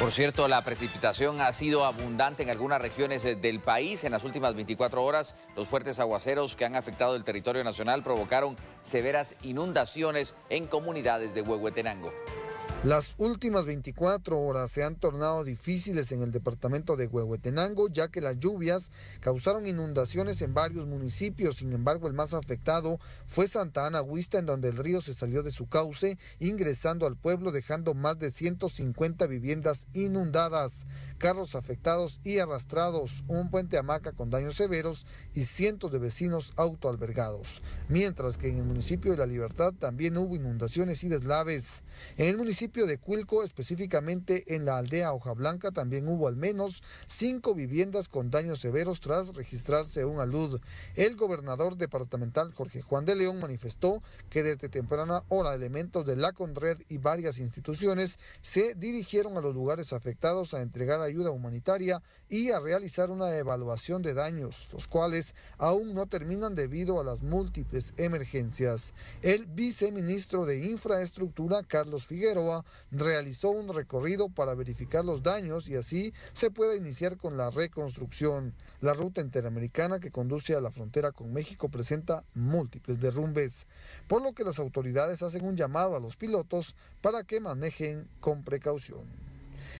Por cierto, la precipitación ha sido abundante en algunas regiones eh, del país. En las últimas 24 horas, los fuertes aguaceros que han afectado el territorio nacional provocaron severas inundaciones en comunidades de Huehuetenango. Las últimas 24 horas se han tornado difíciles en el departamento de Huehuetenango, ya que las lluvias causaron inundaciones en varios municipios. Sin embargo, el más afectado fue Santa Ana Huista, en donde el río se salió de su cauce, ingresando al pueblo, dejando más de 150 viviendas inundadas, carros afectados y arrastrados, un puente hamaca con daños severos y cientos de vecinos autoalbergados. Mientras que en el municipio de La Libertad también hubo inundaciones y deslaves. En el municipio de Cuilco, específicamente en la aldea Hoja Blanca, también hubo al menos cinco viviendas con daños severos tras registrarse un alud. El gobernador departamental Jorge Juan de León manifestó que desde temprana hora elementos de la Conred y varias instituciones se dirigieron a los lugares afectados a entregar ayuda humanitaria y a realizar una evaluación de daños, los cuales aún no terminan debido a las múltiples emergencias. El viceministro de Infraestructura, Carlos Figueroa, realizó un recorrido para verificar los daños y así se pueda iniciar con la reconstrucción. La ruta interamericana que conduce a la frontera con México presenta múltiples derrumbes, por lo que las autoridades hacen un llamado a los pilotos para que manejen con precaución.